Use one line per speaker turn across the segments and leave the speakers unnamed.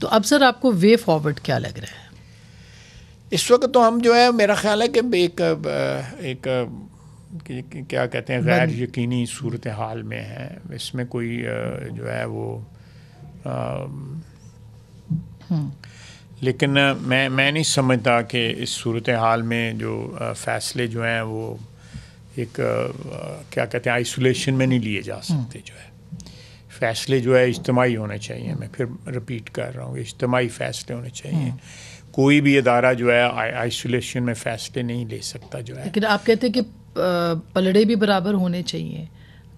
तो अब सर आपको वे फॉरवर्ड क्या लग रहा है
इस वक्त तो हम जो है मेरा ख्याल है कि एक एक क्या कहते हैं गैर यकीनी सूरत हाल में है इसमें कोई जो है वो आ, हम्म। लेकिन मैं मैं नहीं समझता कि इस सूरत हाल में जो फैसले जो हैं वो एक क्या कहते हैं आइसोलेशन में नहीं लिए जा सकते हम्म। जो है फ़ैसले जो है इज्तमाही होने चाहिए मैं फिर रिपीट कर रहा हूँ इज्तमाही फ़ैसले होने चाहिए हम्म। कोई भी अदारा जो है आइसोलेशन में फ़ैसले नहीं ले सकता जो है लेकिन
आप कहते हैं कि पलड़े भी बराबर होने चाहिए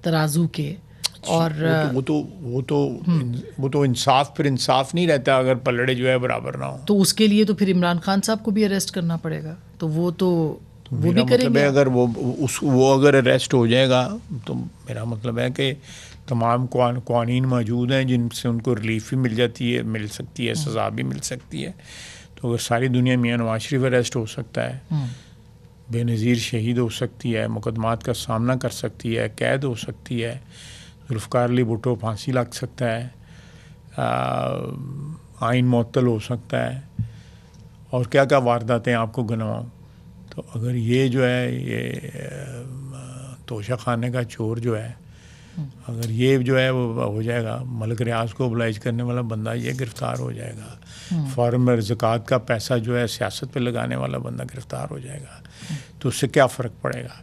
तराजू के अच्छा, और वो
तो वो तो, तो हम्म। वो तो इंसाफ फिर इंसाफ नहीं रहता अगर पलड़े जो है बराबर ना हो
तो उसके लिए तो फिर इमरान खान साहब को भी अरेस्ट करना पड़ेगा तो वो तो तो वो भी मतलब है
अगर वो उस वो अगर अरेस्ट हो जाएगा तो मेरा मतलब है कि तमाम कवानीन मौजूद हैं जिनसे उनको रिलीफ भी मिल जाती है मिल सकती है सज़ा भी मिल सकती है तो अगर सारी दुनिया मियाँ नवाज शरीफ अरेस्ट हो सकता है हम्म। बेनज़ीर शहीद हो सकती है मुकदमात का सामना कर सकती है कैद हो सकती है जुल्फ़ार अली भुटो फांसी लग सकता है आइन मअतल हो सकता है और क्या क्या वारदातें आपको गनवाऊँ तो अगर ये जो है ये तोशा खाने का चोर जो है अगर ये जो है वो हो जाएगा मलक रियाज को ओबलाइज करने वाला बंदा ये गिरफ्तार हो जाएगा हम्म। फॉरन जक़ात का पैसा जो है सियासत पे लगाने वाला बंदा गिरफ्तार हो जाएगा तो उससे क्या फ़र्क पड़ेगा